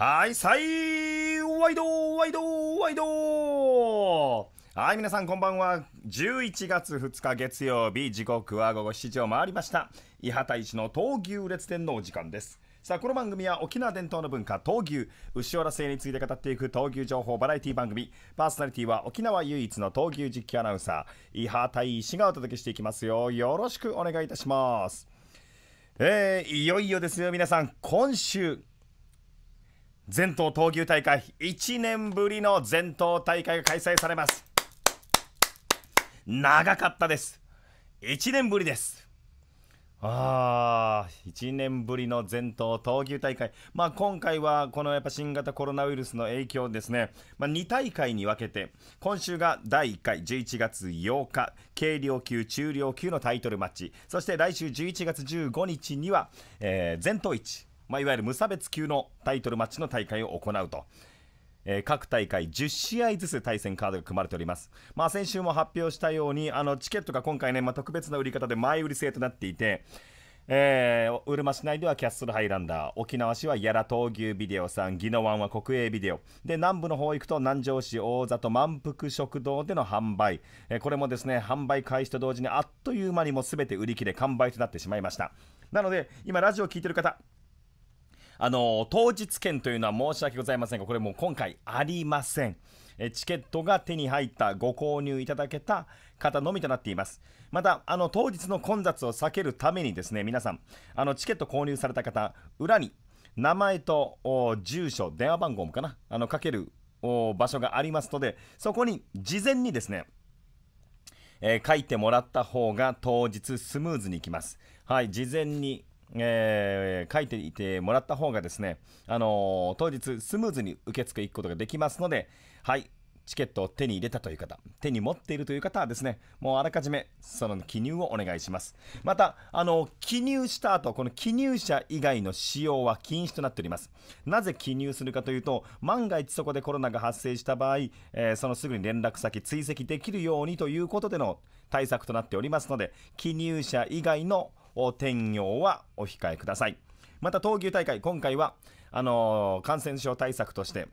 はい、さい、ワイド、ワイド、ワイドはい、皆さんこんばんは。11月2日月曜日、時刻は午後7時を回りました。伊畑市の闘牛列伝のお時間です。さあこの番組は沖縄伝統の文化闘牛牛原製について語っていく闘牛情報バラエティ番組パーソナリティは沖縄唯一の闘牛実況アナウンサー伊波大石がお届けしていきますよよろしくお願いいたしますえー、いよいよですよ皆さん今週全島闘牛大会1年ぶりの全島大会が開催されます長かったです1年ぶりですああ、1年ぶりの全島闘牛大会、まあ、今回はこのやっぱ新型コロナウイルスの影響ですね、まあ、2大会に分けて、今週が第1回、11月8日、軽量級、中量級のタイトルマッチ、そして来週11月15日には、えー、全島1、まあ、いわゆる無差別級のタイトルマッチの大会を行うと。えー、各大会10試合ずつ対戦カードが組まれております。まあ、先週も発表したように、あのチケットが今回ね、まあ、特別な売り方で前売り制となっていて、えー、うるま市内ではキャッスルハイランダー、沖縄市は屋良闘牛ビデオさん、宜野湾は国営ビデオ、で南部の方行くと南城市大里満腹食堂での販売、えー、これもですね販売開始と同時にあっという間にもすべて売り切れ、完売となってしまいました。なので、今、ラジオを聴いている方、あの当日券というのは申し訳ございませんがこれもう今回ありませんチケットが手に入ったご購入いただけた方のみとなっていますまたあの当日の混雑を避けるためにですね皆さんあのチケット購入された方裏に名前と住所電話番号もかなあのかける場所がありますのでそこに事前にですねえー、書いてもらった方が当日スムーズにいきます。はい、事前に、えー、書いていてもらった方がですね、あのー、当日スムーズに受付行くことができますので、はい、チケットを手に入れたという方、手に持っているという方はですね、もうあらかじめその記入をお願いします。また、あの、記入した後、この記入者以外の使用は禁止となっております。なぜ記入するかというと、万が一そこでコロナが発生した場合、えー、そのすぐに連絡先追跡できるようにということでの対策となっておりますので、記入者以外の転用はお控えください。また、闘牛大会、今回は、あのー、感染症対策として、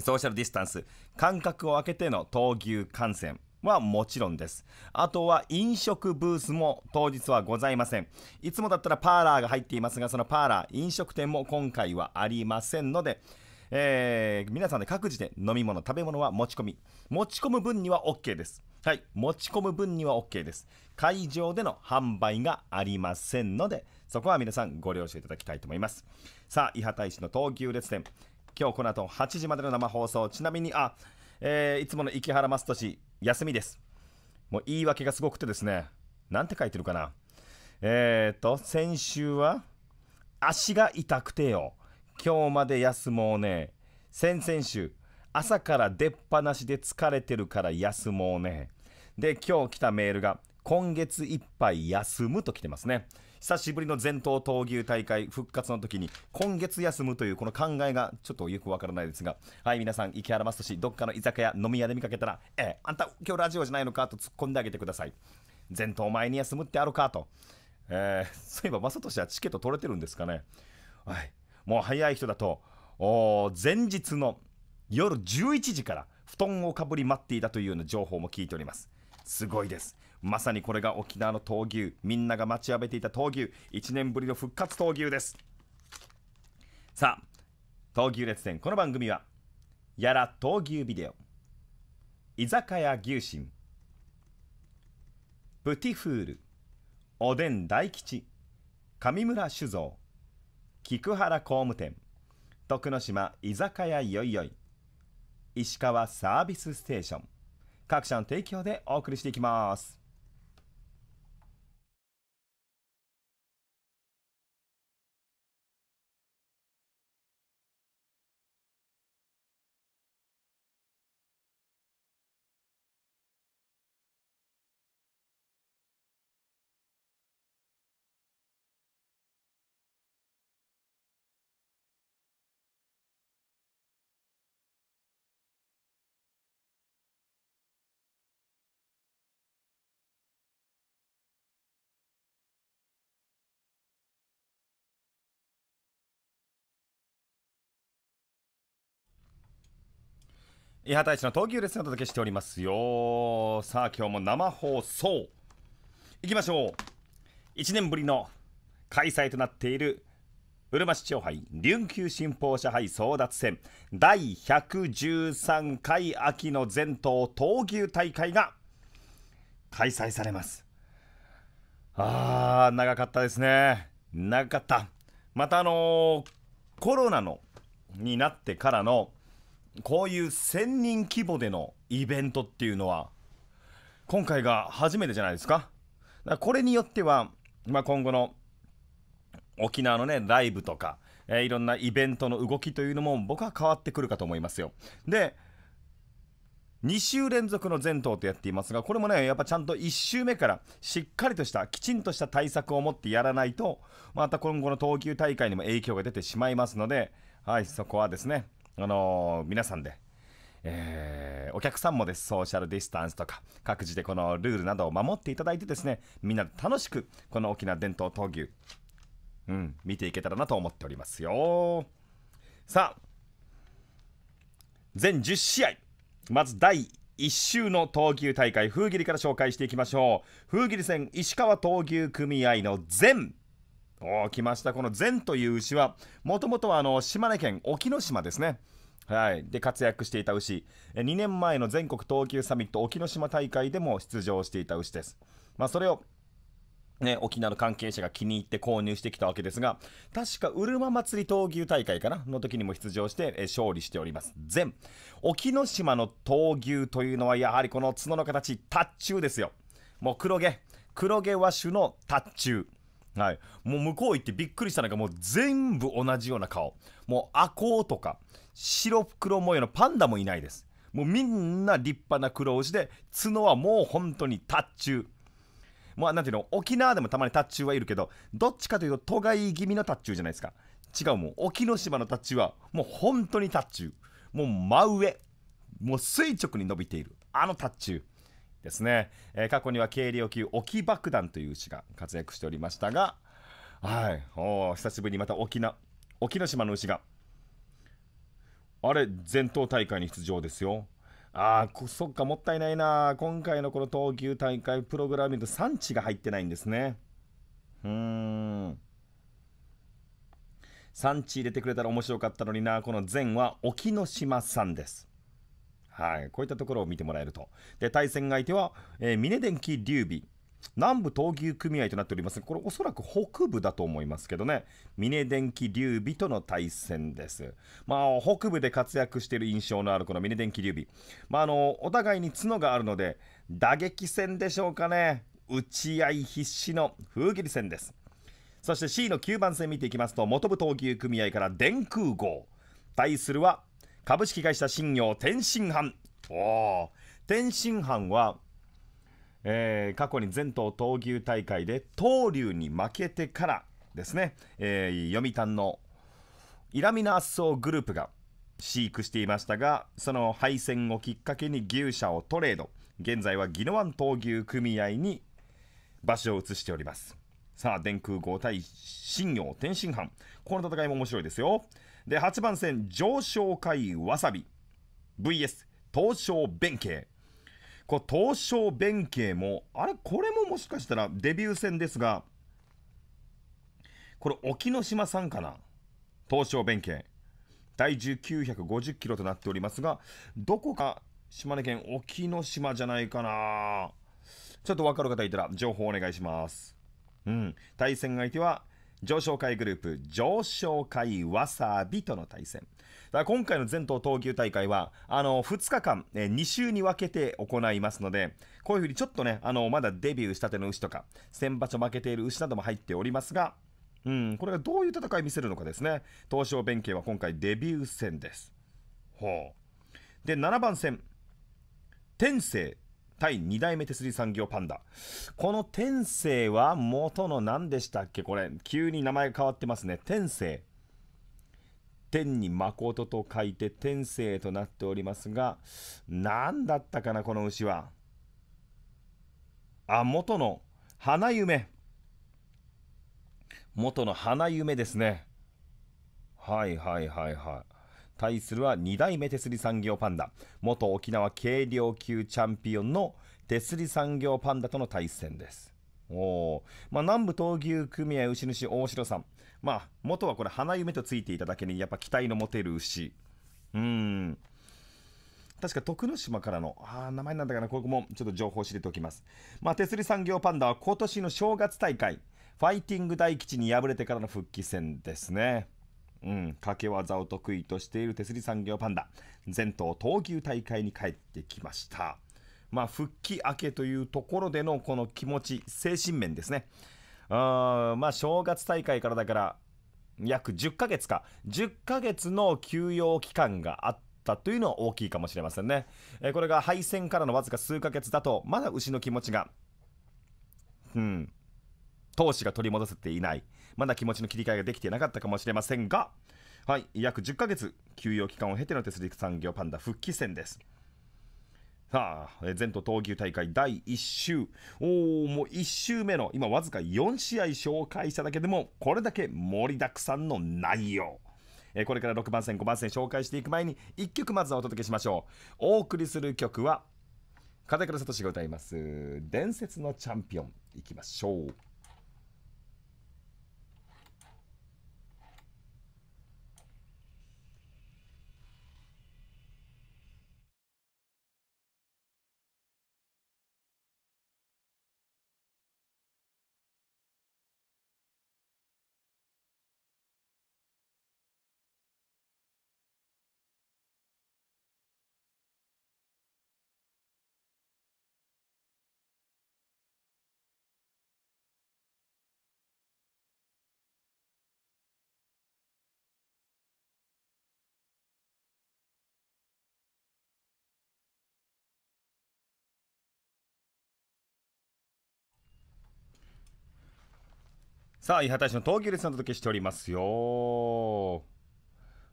ソーシャルディスタンス、間隔を空けての闘牛観戦はもちろんです。あとは飲食ブースも当日はございません。いつもだったらパーラーが入っていますが、そのパーラー、飲食店も今回はありませんので、えー、皆さんで各自で飲み物、食べ物は持ち込み、持ち込む分には OK です。はい、持ち込む分には OK です。会場での販売がありませんので、そこは皆さんご了承いただきたいと思います。さあ、伊波大使の東急列伝、今日この後8時までの生放送、ちなみに、あ、えー、いつもの池原正俊、休みです。もう言い訳がすごくてですね、なんて書いてるかな。えっ、ー、と、先週は、足が痛くてよ、今日まで休もうね、先々週、朝から出っ放しで疲れてるから休もうね。で今日来たメールが今月いっぱい休むと来てますね久しぶりの全島闘牛大会復活の時に今月休むというこの考えがちょっとよくわからないですがはい皆さん池原正史どっかの居酒屋飲み屋で見かけたら「えあんた今日ラジオじゃないのか?」と突っ込んであげてください前頭前に休むってあるかと、えー、そういえば正俊はチケット取れてるんですかねはいもう早い人だとお前日の夜11時から布団をかぶり待っていたというような情報も聞いておりますすごいですまさにこれが沖縄の闘牛みんなが待ちわびていた闘牛1年ぶりの復活闘牛ですさあ闘牛列伝この番組はやら闘牛ビデオ居酒屋牛神プティフールおでん大吉上村酒造菊原工務店徳之島居酒屋よいよい石川サービスステーション各社の提供でお送りしていきます。伊波大使の東急列にお届けしておりますよさあ今日も生放送いきましょう1年ぶりの開催となっているうるま市長杯琉球新報社杯争奪戦第113回秋の全島闘牛大会が開催されますあー長かったですね長かったまたあのー、コロナのになってからのこういう1000人規模でのイベントっていうのは今回が初めてじゃないですか。だこれによっては、まあ、今後の沖縄のねライブとか、えー、いろんなイベントの動きというのも僕は変わってくるかと思いますよ。で2週連続の全頭とやっていますがこれもねやっぱちゃんと1週目からしっかりとしたきちんとした対策を持ってやらないとまた今後の東急大会にも影響が出てしまいますのではいそこはですねあの皆さんで、えー、お客さんもですソーシャルディスタンスとか各自でこのルールなどを守っていただいてですねみんなで楽しくこの沖縄伝統闘牛、うん、見ていけたらなと思っておりますよさあ全10試合まず第1週の闘牛大会風切りから紹介していきましょう風切り戦石川闘牛組合の全お来ましたこの善という牛はもともとはあの島根県隠岐の島ですねはいで活躍していた牛2年前の全国東急サミット隠岐の島大会でも出場していた牛です、まあ、それをね、沖縄の関係者が気に入って購入してきたわけですが、確か、うるま祭り闘牛大会かなの時にも出場して、え勝利しております。全、沖ノ島の闘牛というのは、やはりこの角の形、タッチューですよ。もう黒毛、黒毛和種のタッチュー。はい、もう向こう行ってびっくりしたのがもう全部同じような顔もうアコウとか白黒模様のパンダもいないですもうみんな立派な黒牛で角はもう本当にタッチューまあ何ていうの沖縄でもたまにタッチューはいるけどどっちかというと都外気味のタッチューじゃないですか違うもう沖ノ島のタッチューはもう本当にタッチューもう真上もう垂直に伸びているあのタッチューですね、えー、過去には軽量級沖爆弾という牛が活躍しておりましたが、はい、お久しぶりにまた沖縄沖ノ島の牛があれ全島大会に出場ですよああそっかもったいないな今回のこの東急大会プログラミング産地が入ってないんですねうーん産地入れてくれたら面白かったのになこの善は沖ノ島んですはい、こういったところを見てもらえると。で、対戦相手は、えー、峰電機劉備。南部闘牛組合となっておりますこれおそらく北部だと思いますけどね峰電機劉備との対戦ですまあ北部で活躍している印象のあるこの峰電機劉備まああのお互いに角があるので打撃戦でしょうかね打ち合い必至の風切り戦ですそして C の9番戦見ていきますと元部闘牛組合から電空号対するは株式会社新業天津飯お天津飯は、えー、過去に全島闘牛大会で闘龍に負けてからですね、えー、読谷のイラミナ圧送グループが飼育していましたがその敗戦をきっかけに牛舎をトレード現在は宜野湾闘牛組合に場所を移しておりますさあ電空5対信用天津飯この戦いも面白いですよで8番戦上昇会わさび VS 東証弁慶こう東証弁慶もあれこれももしかしたらデビュー戦ですがこれ沖ノ島さんかな東証弁慶体重950キロとなっておりますがどこか島根県沖ノ島じゃないかなちょっと分かる方いたら情報お願いしますうん対戦相手は上昇会グループ上昇会わさびとの対戦今回の全島投球大会はあの2日間、え2週に分けて行いますのでこういうふうにちょっとねあのまだデビューしたての牛とか先場所負けている牛なども入っておりますがうん、これがどういう戦い見せるのかですね。東証弁慶は今回デビュー戦です。ほう。で、7番戦。天聖対2代目手すり産業パンダ。この天性は元の何でしたっけこれ。急に名前変わってますね。天性。天に誠と書いて天性となっておりますが、何だったかなこの牛は。あ、元の花夢。元の花夢ですね。はいはいはいはい。対するは2代目手すり産業パンダ、元沖縄軽量級チャンピオンの手すり産業パンダとの対戦です。おまあ、南部闘牛組合牛主大城さん、まあ、元はこれ花夢とついていただけにやっぱ期待の持てる牛うん確か徳之島からのあ名前なんだかなここもちょっと情報を知れておきます、まあ、手すり産業パンダは今年の正月大会ファイティング大吉に敗れてからの復帰戦ですねうん、掛け技を得意としている手すり産業パンダ、全頭闘牛大会に帰ってきました。まあ、復帰明けというところでのこの気持ち、精神面ですね。あまあ、正月大会からだから、約10ヶ月か、10ヶ月の休養期間があったというのは大きいかもしれませんね。えー、これが敗戦からのわずか数ヶ月だと、まだ牛の気持ちが、うん、闘志が取り戻せていない。まだ気持ちの切り替えができてなかったかもしれませんが、はい、約10ヶ月、休養期間を経ての鉄陸産業パンダ復帰戦です。さあ、全都闘牛大会第1週。おお、もう1週目の、今わずか4試合紹介しただけでも、これだけ盛りだくさんの内容。えこれから6番線、5番線紹介していく前に、1曲まずはお届けしましょう。お送りする曲は、片倉聡が歌います、伝説のチャンピオン。いきましょう。さあ、伊畑市の東急列さんお届けしておりますよ。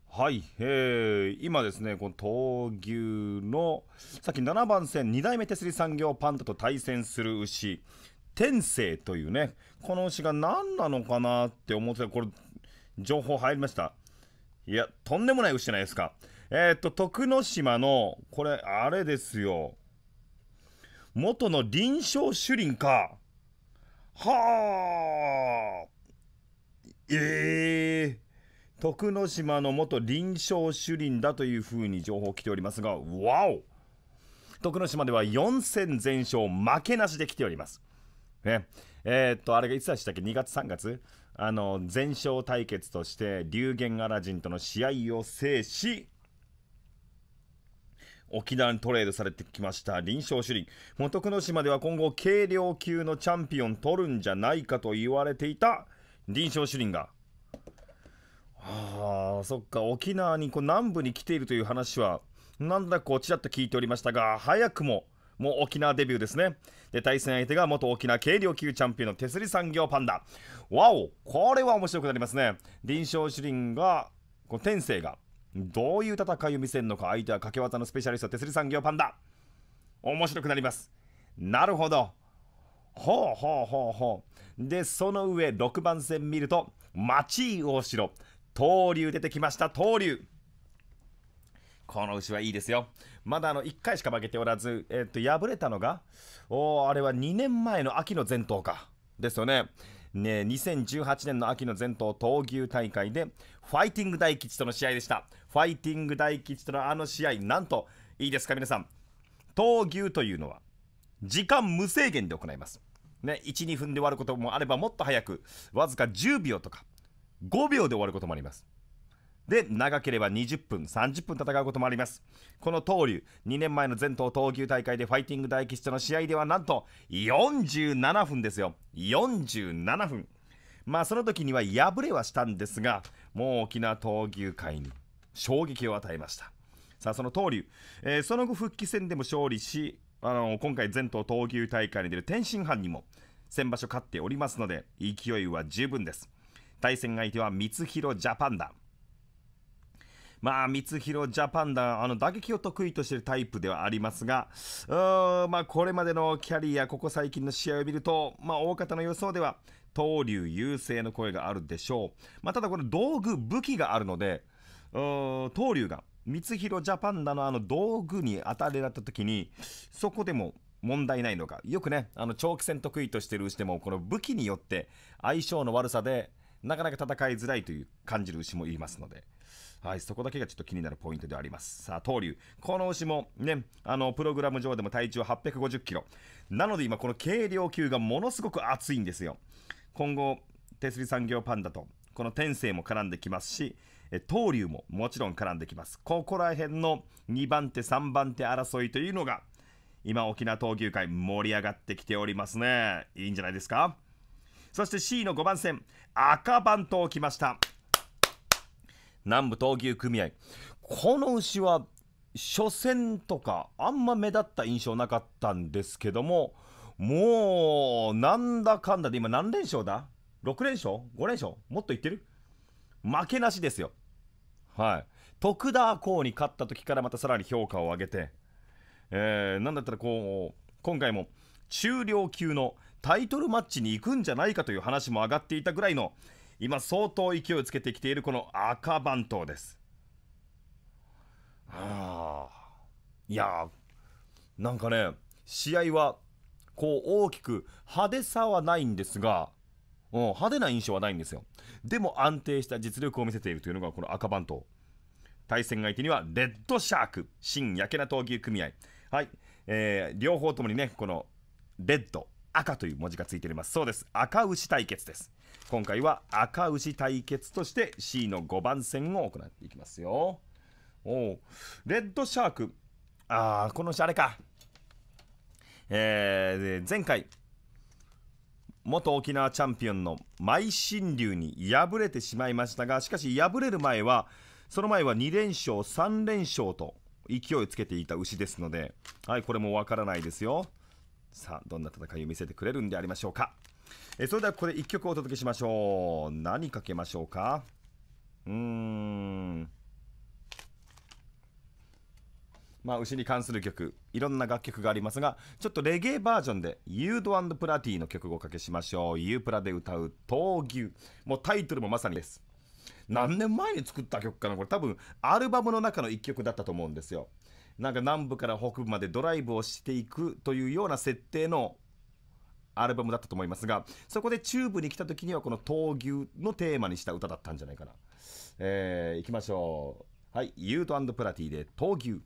はい、えー、今ですね、この闘牛の、さっき7番線、2代目手すり産業パンダと対戦する牛、天性というね、この牛が何なのかなって思ってたこれ、情報入りました。いや、とんでもない牛じゃないですか。えっ、と、徳之島の、これ、あれですよ。元の臨床主林か。はあええー、徳之島の元臨床主林だというふうに情報来ておりますがわお徳之島では4戦全勝負けなしで来ておりますねえー、っとあれがいつでしたっけ2月3月あの全勝対決として龍玄アラジンとの試合を制し沖縄にトレードされてきました臨床主任元久野島では今後軽量級のチャンピオン取るんじゃないかと言われていた臨床主任があそっか沖縄にこう南部に来ているという話はなんだこちらっと聞いておりましたが早くももう沖縄デビューですね。で、対戦相手が元沖縄軽量級チャンピオンの手すり産業パンダ。わおこれは面白くなりますね。臨床主任が、こう天性が、どういう戦いを見せるのか相手は掛け技のスペシャリスト手すり産業パンダ面白くなりますなるほどほうほうほうほうでその上6番戦見ると町井大城東流出てきました東流この牛はいいですよまだあの1回しか負けておらず、えっと敗れたのがおあれは2年前の秋の前頭かですよねね、2018年の秋の全頭闘牛大会でファイティング大吉との試合でしたファイティング大吉とのあの試合、なんと、いいですか、皆さん。闘牛というのは、時間無制限で行います。ね、1、2分で終わることもあれば、もっと早く、わずか10秒とか、5秒で終わることもあります。で、長ければ20分、30分戦うこともあります。この東流、2年前の全東闘牛大会でファイティング大吉との試合では、なんと47分ですよ。47分。まあ、その時には敗れはしたんですが、もう沖縄闘牛会に衝撃を与えましたさあその東龍、えー、その後復帰戦でも勝利しあの今回全東闘牛大会に出る天津飯にも先場所勝っておりますので勢いは十分です対戦相手は光弘ジャパンだまあ、光弘ジャパンだ、あの、打撃を得意としているタイプではありますが、うーん、まあ、これまでのキャリア、ここ最近の試合を見ると、まあ、大方の予想では、東龍優勢の声があるでしょう。まあ、ただこの道具、武器があるので、東龍が光弘ジャパンダのあの道具に当たれられた時にそこでも問題ないのかよくねあの長期戦得意としてる牛でもこの武器によって相性の悪さでなかなか戦いづらいという感じる牛もいますので、はい、そこだけがちょっと気になるポイントではあります。さあ、東龍、この牛もね、あのプログラム上でも体重850キロ、なので今、この軽量級がものすごく熱いんですよ。今後、手すり産業パンダとこの天性も絡んできますし、東龍ももちろん絡んできますここら辺の2番手3番手争いというのが今沖縄闘牛界盛り上がってきておりますねいいんじゃないですかそして C の5番線赤番頭来ました南部闘牛組合この牛は初戦とかあんま目立った印象なかったんですけどももうなんだかんだで今何連勝だ6連勝 ?5 連勝もっといってる負けなしですよはい徳田公に勝った時からまたさらに評価を上げて、えー、なんだったらこう今回も中量級のタイトルマッチに行くんじゃないかという話も上がっていたぐらいの今相当勢いをつけてきているこの赤番頭です。ああいやなんかね試合はこう大きく派手さはないんですがうん、派手な印象はないんですよ。でも安定した実力を見せているというのがこの赤番頭。対戦相手にはレッドシャーク、新やけな闘牛組合。はい、えー、両方ともにね、このレッド、赤という文字がついております。そうです。赤牛対決です。今回は赤牛対決として C の5番戦を行っていきますよ。おレッドシャーク。あー、この人あれか。えー、前回、元沖縄チャンピオンの舞新龍に敗れてしまいましたがしかし敗れる前はその前は2連勝3連勝と勢いつけていた牛ですので、はい、これもわからないですよさあどんな戦いを見せてくれるんでありましょうかえそれではここで1曲お届けしましょう何かけましょうかうーんまあ、牛に関する曲いろんな楽曲がありますがちょっとレゲエバージョンで You a プラティの曲をおかけしましょう You プラで歌う闘牛もうタイトルもまさにです何年前に作った曲かなこれ多分アルバムの中の1曲だったと思うんですよなんか南部から北部までドライブをしていくというような設定のアルバムだったと思いますがそこでチューブに来た時にはこの闘牛のテーマにした歌だったんじゃないかなえー、いきましょうはい「ユートプラティ」で「闘牛」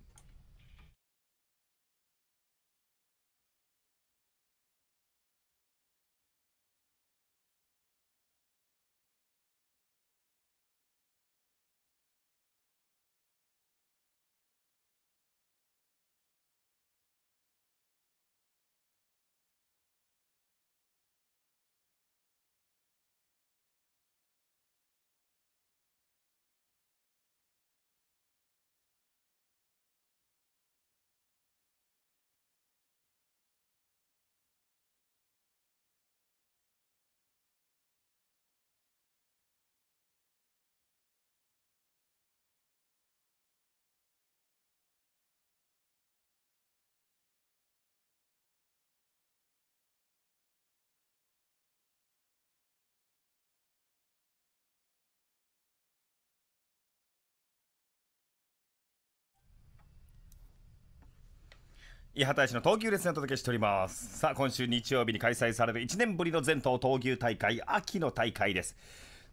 伊畑市の東急列でお届けしておりますさあ今週日曜日に開催される1年ぶりの全島闘牛大会秋の大会です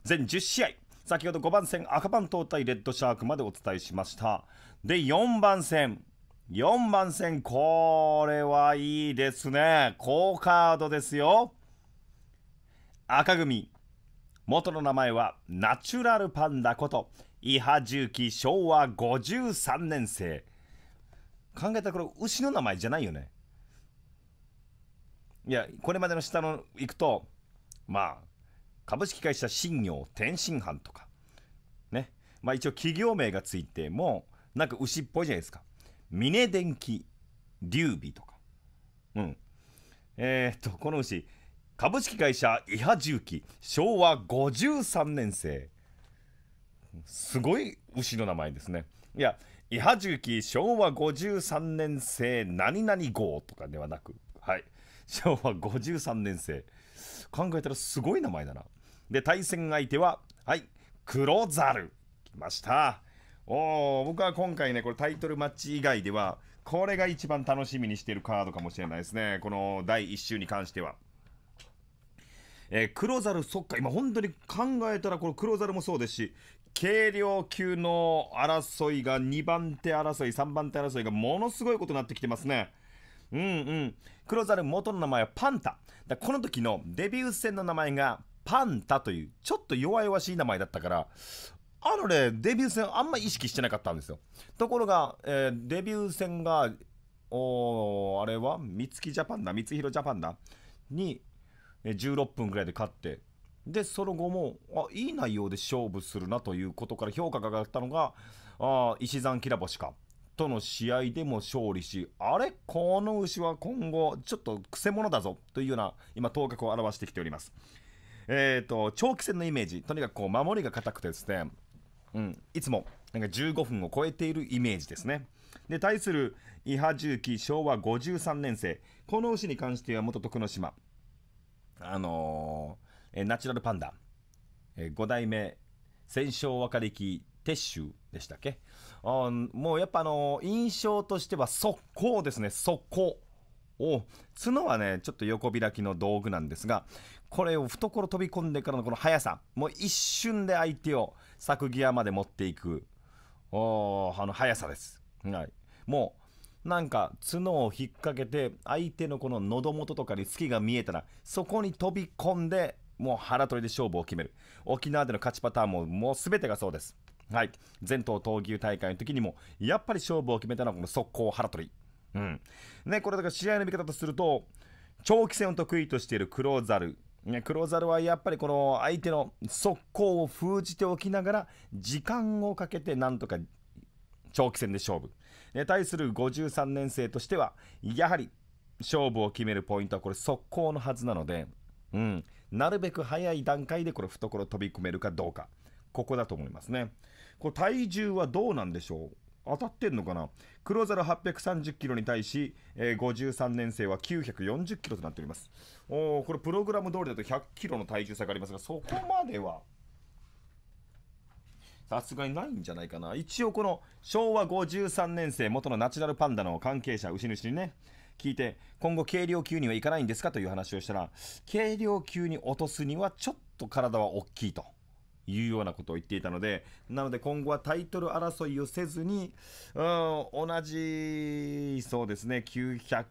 全10試合先ほど5番線赤番頭対レッドシャークまでお伝えしましたで4番線4番線これはいいですね好カードですよ赤組元の名前はナチュラルパンダこと伊波重機昭和53年生考えたらこれ牛の名前じゃないよね。いや、これまでの下の行くと、まあ、株式会社新業天津飯とか、ね。まあ一応企業名がついても、なんか牛っぽいじゃないですか。峰電機劉備とか。うん。えー、っと、この牛、株式会社伊波重機、昭和53年生。すごい牛の名前ですね。いや、伊波重機昭和53年生何々号とかではなく、はい、昭和53年生考えたらすごい名前だなで対戦相手ははい黒猿来ましたおお僕は今回ねこれタイトルマッチ以外ではこれが一番楽しみにしてるカードかもしれないですねこの第1週に関してはえー、黒猿そっか今本当に考えたらこの黒猿もそうですし軽量級の争いが2番手争い、3番手争いがものすごいことになってきてますね。うんうん。黒猿元の名前はパンタ。だこの時のデビュー戦の名前がパンタという、ちょっと弱々しい名前だったから、あのね、デビュー戦あんま意識してなかったんですよ。ところが、えー、デビュー戦が、おあれは三月ジャパンだ、三つひジャパンだ、に、16分ぐらいで勝って、でその後もあいい内容で勝負するなということから評価が上がったのがあ石山きらぼしかとの試合でも勝利しあれこの牛は今後ちょっとくせ者だぞというような今頭角を表してきております。えーと、長期戦のイメージとにかくこう守りが固くてですね、うん、いつもなんか15分を超えているイメージですね。で対する伊波重機昭和53年生この牛に関しては元徳之島あのーえナチュラルパンダ、え5代目、戦勝若力撤収でしたっけん、もうやっぱあの印象としては速攻ですね、速攻。お角はねちょっと横開きの道具なんですがこれを懐飛び込んでからのこの速さもう一瞬で相手を柵ギアまで持っていくおあの速さです、はい、もうなんか角を引っ掛けて相手のこの喉元とかに月が見えたらそこに飛び込んでもう腹取りで勝負を決める。沖縄での勝ちパターンももう全てがそうです。はい。前頭闘牛大会の時にも、やっぱり勝負を決めたのはこの速攻腹取り。うん。ね、これだから試合の見方とすると、長期戦を得意としているクローザル。ね、クローザルはやっぱりこの相手の速攻を封じておきながら、時間をかけてなんとか長期戦で勝負。ね、対する53年生としては、やはり勝負を決めるポイントはこれ速攻のはずなので、うん、なるべく早い段階でこれ懐飛び込めるかどうか。ここだと思いますね。これ体重はどうなんでしょう当たってんのかな黒猿830キロに対し、えー、53年生は940キロとなっております。おこれプログラム通りだと100キロの体重差がありますが、そこまでは。さすがにないんじゃないかな。一応この昭和53年生元のナチュラルパンダの関係者、牛主にね、聞いて、今後軽量級にはいかないんですかという話をしたら、軽量級に落とすにはちょっと体は大きいと。いうようなことを言っていたので、なので今後はタイトル争いをせずに、うん、同じ、そうですね、900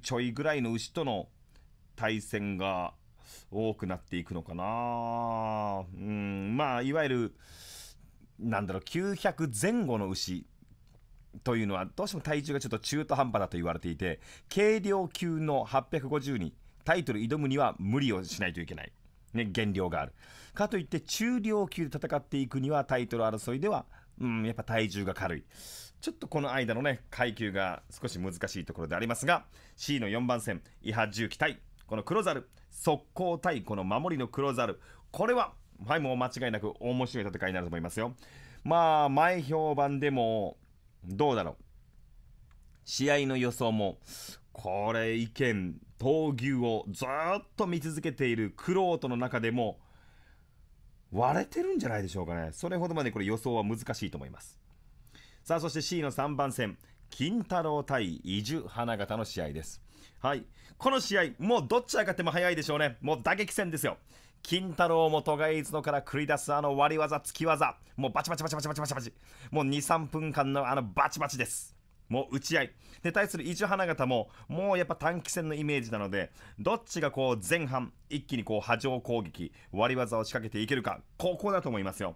ちょいぐらいの牛との対戦が多くなっていくのかな。うん、まあ、いわゆる、なんだろう、900前後の牛というのはどうしても体重がちょっと中途半端だと言われていて軽量級の850にタイトル挑むには無理をしないといけない、ね、減量があるかといって中量級で戦っていくにはタイトル争いではうんやっぱ体重が軽いちょっとこの間のね階級が少し難しいところでありますが C の4番戦伊波重機対この黒猿速攻対この守りの黒猿これははいもう間違いなく面白い戦いになると思いますよまあ前評判でもどうだろう試合の予想も、これ意見、闘牛をずっと見続けているクロートの中でも、割れてるんじゃないでしょうかね。それほどまでこれ予想は難しいと思います。さあ、そして C の3番戦、金太郎対伊豆花形の試合です。はい。この試合、もうどっち上がっても早いでしょうね。もう打撃戦ですよ。金太郎も戸ガイズのから繰り出すあの割り技、つき技、もうバチバチバチバチバチバチバチ、もう2、3分間のあのバチバチです。もう打ち合い。で、対する伊集花形も、もうやっぱ短期戦のイメージなので、どっちがこう前半、一気にこう波状攻撃、割り技を仕掛けていけるか、ここだと思いますよ。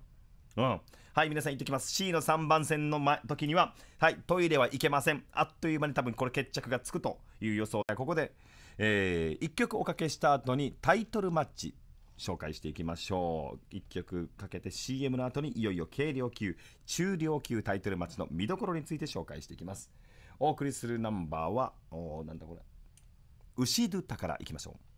うん。はい、皆さん言っおきます。C の3番戦の時には、はい、トイレはいけません。あっという間に多分これ決着がつくという予想。ここで、えー、1曲おかけした後にタイトルマッチ紹介していきましょう1曲かけて CM の後にいよいよ軽量級中量級タイトルマッチの見どころについて紹介していきますお送りするナンバーはおなんだこれ牛ドらいきましょう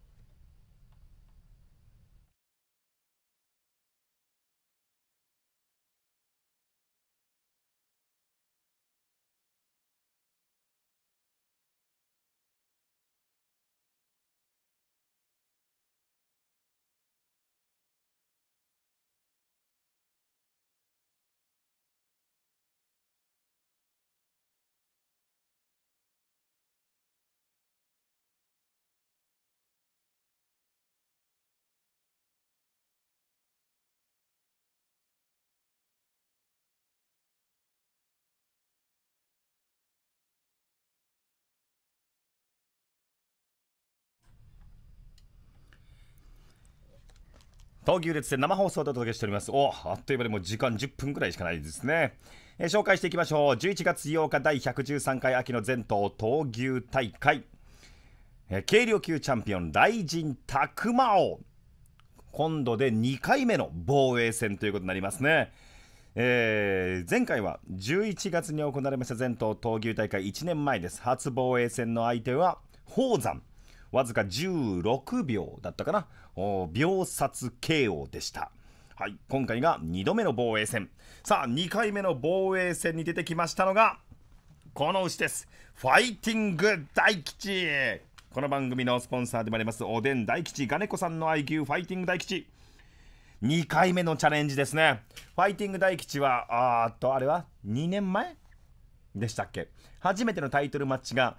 闘牛列で生放送でお届けしておりますおあっという間でもう時間10分ぐらいしかないですね、えー、紹介していきましょう11月8日第113回秋の全島闘牛大会、えー、軽量級チャンピオン大臣拓磨王今度で2回目の防衛戦ということになりますねえー、前回は11月に行われました全島闘牛大会1年前です初防衛戦の相手は宝山わずか16秒だったかな秒殺 KO でした。はい、今回が2度目の防衛戦さあ2回目の防衛戦に出てきましたのがこの牛ですファイティング大吉この番組のスポンサーでもありますおでん大吉金子さんの IQ ファイティング大吉2回目のチャレンジですねファイティング大吉はあっとあれは2年前でしたっけ初めてのタイトルマッチが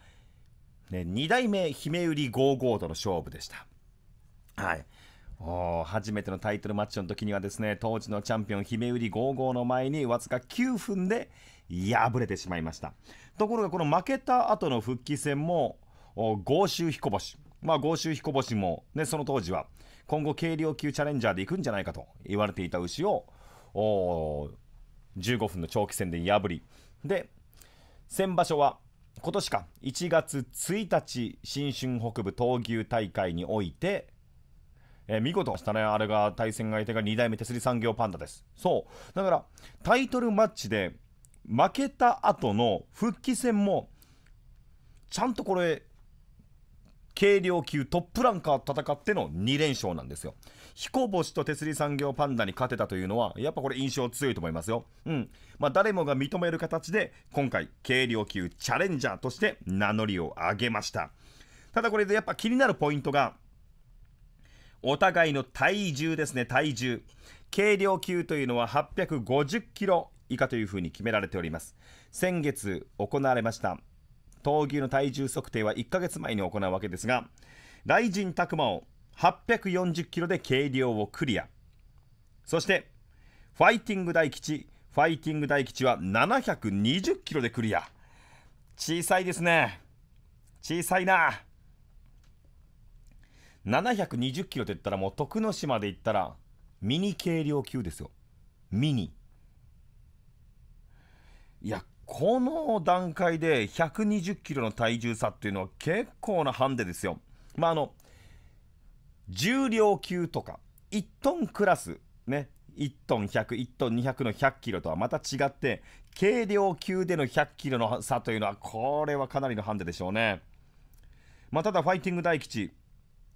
ね、2代目姫売り55との勝負でした。はいお初めてのタイトルマッチの時にはですね当時のチャンピオン姫売り55の前にわずか9分で敗れてしまいましたところがこの負けた後の復帰戦も豪州彦星まあ豪州彦星もねその当時は今後軽量級チャレンジャーで行くんじゃないかと言われていた牛を15分の長期戦で破りで先場所は今年か1月1日新春北部闘牛大会において、えー、見事したねあれが対戦相手が2代目手すり産業パンダですそうだからタイトルマッチで負けた後の復帰戦もちゃんとこれ軽量級トップランカー戦っての2連勝なんですよ彦星と手すり産業パンダに勝てたというのは、やっぱこれ印象強いと思いますよ。うん。まあ、誰もが認める形で、今回、軽量級チャレンジャーとして名乗りを上げました。ただこれでやっぱ気になるポイントが、お互いの体重ですね、体重。軽量級というのは850キロ以下というふうに決められております。先月行われました、闘牛の体重測定は1ヶ月前に行うわけですが、雷神拓磨を840キロで軽量をクリアそしてファイティング大吉ファイティング大吉は720キロでクリア小さいですね小さいな720キロって言ったらもう徳之島で言ったらミニ軽量級ですよミニいやこの段階で120キロの体重差っていうのは結構なハンデですよまああの重量級とか1トンクラスね1トン100、1トン200の100キロとはまた違って、軽量級での100キロの差というのは、これはかなりのハンデでしょうね。まあ、ただ、ファイティング大吉、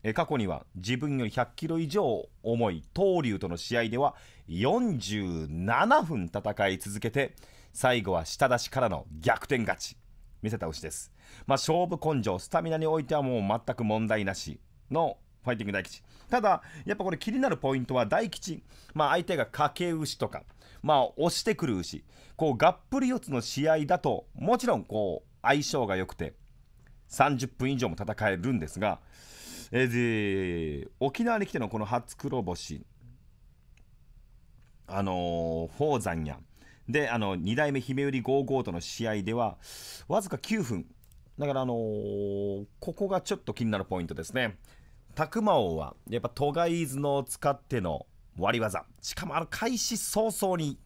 え過去には自分より100キロ以上重い東龍との試合では、47分戦い続けて、最後は下出しからの逆転勝ち、見せたしです。まあ、勝負根性、スタミナにおいてはもう全く問題なしのファイティング大吉。ただ、やっぱこれ気になるポイントは大吉。まあ相手が掛け牛とか、まあ押してくる牛。こうがっぷり四つの試合だと、もちろんこう相性が良くて、30分以上も戦えるんですが、えー、沖縄に来てのこの初黒星、あのー、宝山や、で、あの、二代目姫売55との試合では、わずか9分。だから、あのー、ここがちょっと気になるポイントですね。タクマ王は、やっぱトガイズのを使っての割り技。しかもあの開始早々に、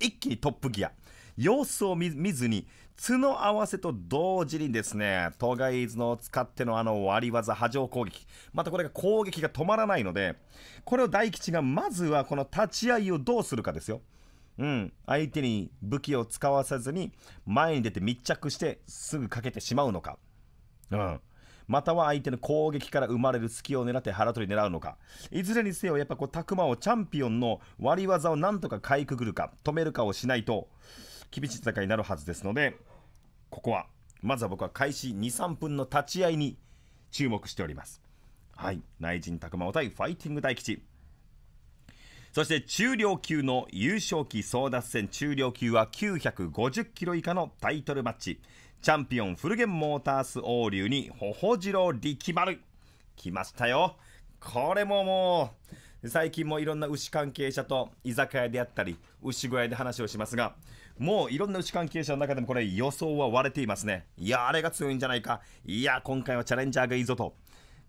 一気にトップギア。様子を見ずに、角合わせと同時にですね、トガイズのを使ってのあの割り技、波状攻撃。またこれが攻撃が止まらないので、これを大吉がまずはこの立ち合いをどうするかですよ。うん、相手に武器を使わさずに前に出て密着してすぐかけてしまうのか、うん、または相手の攻撃から生まれる隙を狙って腹取り狙うのかいずれにせよやっぱこうタクマをチャンピオンの割り技をなんとかかいくぐるか止めるかをしないと厳しい戦いになるはずですのでここはまずは僕は開始23分の立ち合いに注目しておりますはい内陣タクマ対ファイティング大吉そして中量級の優勝旗争奪戦中量級は950キロ以下のタイトルマッチチャンピオンフルゲンモータース王流にほほじろ力丸来ましたよこれももう最近もいろんな牛関係者と居酒屋であったり牛小屋で話をしますがもういろんな牛関係者の中でもこれ予想は割れていますねいやあれが強いんじゃないかいや今回はチャレンジャーがいいぞと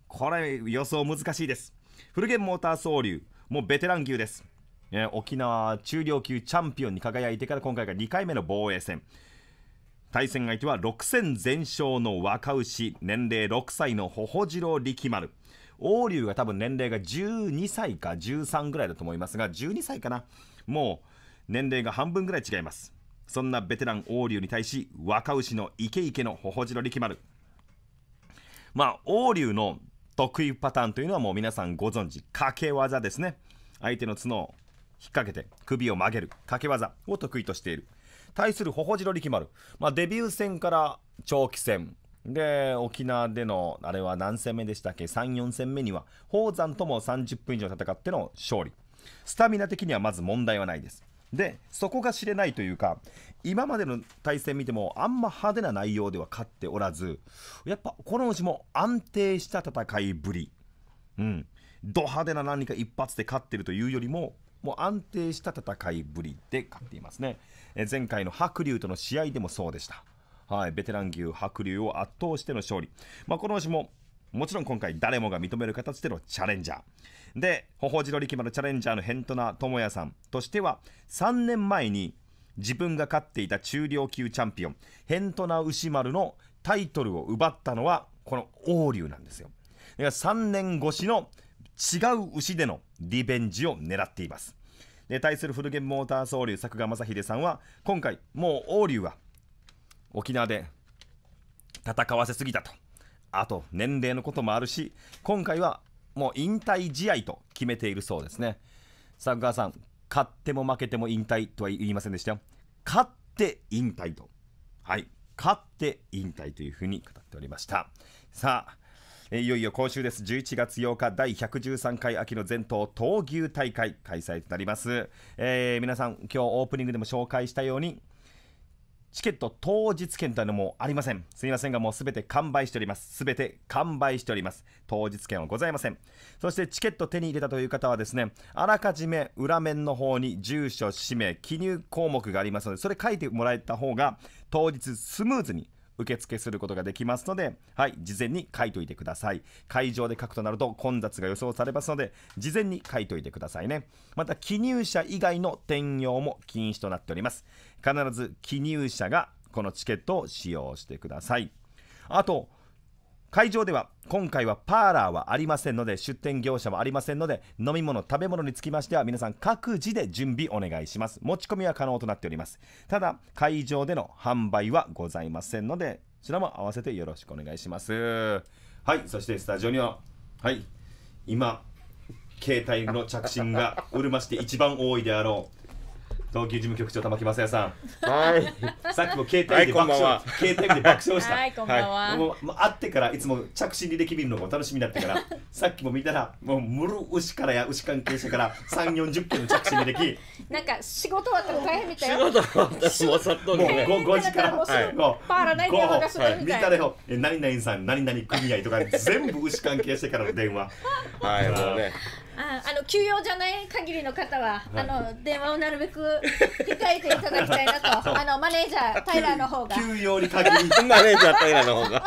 これ予想難しいですフルゲンモータース王流もうベテラン級です、え沖縄中量級チャンピオンに輝いてから今回が2回目の防衛戦対戦相手は6戦全勝の若牛年齢6歳の頬郎力丸王龍が多分年齢が12歳か13ぐらいだと思いますが12歳かなもう年齢が半分ぐらい違いますそんなベテラン王龍に対し若牛のイケイケの頬白力丸まあ王龍の得意パターンというのはもう皆さんご存知掛け技ですね相手の角を引っ掛けて首を曲げる掛け技を得意としている対する頬白力丸、まあ、デビュー戦から長期戦で沖縄でのあれは何戦目でしたっけ34戦目には宝山とも30分以上戦っての勝利スタミナ的にはまず問題はないですでそこが知れないというか今までの対戦見てもあんま派手な内容では勝っておらずやっぱこのうちも安定した戦いぶり、うん、ド派手な何か一発で勝ってるというよりももう安定した戦いぶりで勝っていますね。え前回の白龍との試合でもそうでした。はい、ベテラン牛白龍を圧倒しての勝利。まあ、この牛ももちろん今回誰もが認める形でのチャレンジャー。で、ほほじろ力丸チャレンジャーのヘントナ智也さんとしては3年前に自分が勝っていた中量級チャンピオンヘントナ牛丸のタイトルを奪ったのはこの王龍なんですよ。だから3年越しの違う牛でのリベンジを狙っていますで対する古源モーター総流作賀正秀さんは今回もう王龍は沖縄で戦わせすぎたとあと年齢のこともあるし今回はもう引退試合と決めているそうですね作賀さん勝っても負けても引退とは言いませんでしたよ勝って引退とはい勝って引退というふうに語っておりましたさあいよいよ今週です11月8日第113回秋の全島闘牛大会開催となります、えー、皆さん今日オープニングでも紹介したようにチケット当日券というのもありません。すみませんが、もうすべて完売しております。すべて完売しております。当日券はございません。そしてチケット手に入れたという方はですね、あらかじめ裏面の方に住所、氏名、記入項目がありますので、それ書いてもらえた方が、当日スムーズに受付することができますので、はい、事前に書いといてください。会場で書くとなると混雑が予想されますので、事前に書いといてくださいね。また、記入者以外の転用も禁止となっております。必ず記入者がこのチケットを使用してください。あと、会場では今回はパーラーはありませんので出店業者もありませんので飲み物食べ物につきましては皆さん各自で準備お願いします持ち込みは可能となっておりますただ会場での販売はございませんのでそちらも併せてよろしくお願いしますはいそしてスタジオにははい今携帯の着信がうるまして一番多いであろう東急事務局長玉木正也さん。はい。さっきも携帯で爆笑、はい、携帯で爆笑した。はい、こんばんは。はい、もう会ってからいつも着信履歴見るのが楽しみだったから、さっきも見たらもうむる牛からや牛関係者から三四十件の着信履歴。なんか仕事は大変みたいな。仕事終わったらもうさっともう五時からもうパーラないで任みたいな。見たよ。え何々さん何々組合とか全部牛関係者からの電話。はいもうね。ああの休養じゃない限りの方は、あの電話をなるべく控えていただきたいなと あのマネージャー平の方が休養に限り マネージャー平の方が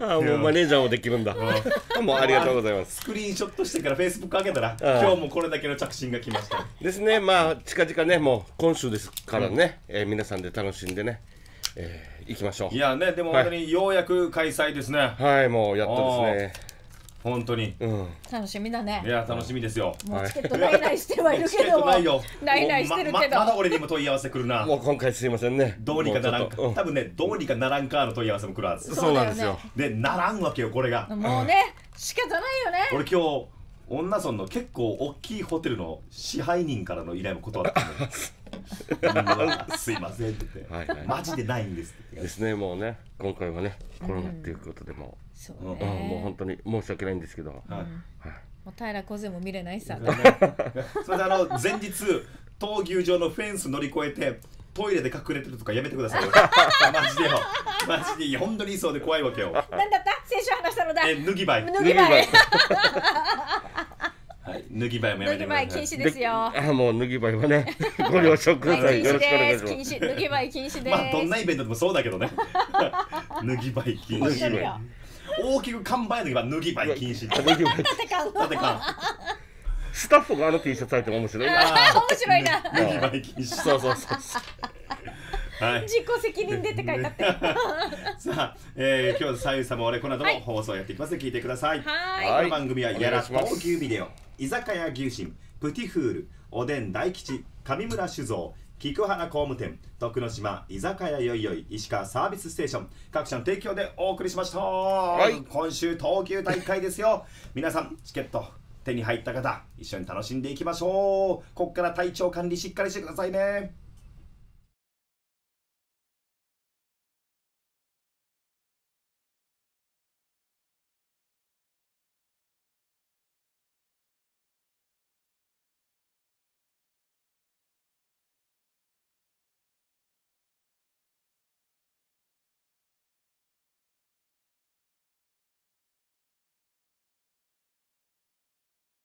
あもうマネージャーもできるんだもうありがとうございますスクリーンショットしてからフェイスブック上げたら今日もこれだけの着信が来ましたですねまあ近々ねもう今週ですからね、うん、えー、皆さんで楽しんでねえー、行きましょういやねでも本当にようやく開催ですねはい、はい、もうやっとですね本当に、うん、楽しみだねいや楽しみですよもうチケットないないしてはいるけどないよないないしてるけど、まま、まだ俺にも問い合わせくるなもう今回すいませんねどうにかならんうん、多分ねどうにかならんかの問い合わせも来るはずそうなんですよでならんわけよこれがもうね、うん、仕方ないよね俺今日女村の結構大きいホテルの支配人からの依頼も断ったん すいませんって言って、はいはいマジでないんですって言っでてすねもうね今回はねコロナっていうことでもそうう、ね、うんもう本当に申し訳ないんですけど、はいもう平小勢も見れないさそれであの前日闘牛場のフェンス乗り越えてトイレで隠れてるとかやめてくださいよ マジでよマジでい本当にいそうで怖いわけよ何だった先週話したのだえ脱ぎ場い脱ぎ場い はい、脱ぎばもや脱めてぎください。禁止ですよ。あもう脱ぎ場はねご了承くださいよろしくお願いします禁止です。禁止脱ぎ前禁止です。まあどんなイベントでもそうだけどね。脱ぎ場禁止。っ止。よ。大きく考えやときは脱ぎ場禁止。脱ぎ場か縦か。スタッフがあの T シャツ履ても面白いな面白いな脱ぎ場禁止。そうそうそうはい。自己責任でって書いてあって。さあ、えー、今日のさゆさも俺この後も放送やっていきますので聞いてください。はいこの番組はやらしくす東急ビデオ居酒屋牛心プティフールおでん大吉上村酒造菊花工務店徳之島居酒屋よいよい石川サービスステーション各社の提供でお送りしました、はい、今週東急大会ですよ皆さんチケット手に入った方一緒に楽しんでいきましょうここから体調管理しっかりしてくださいね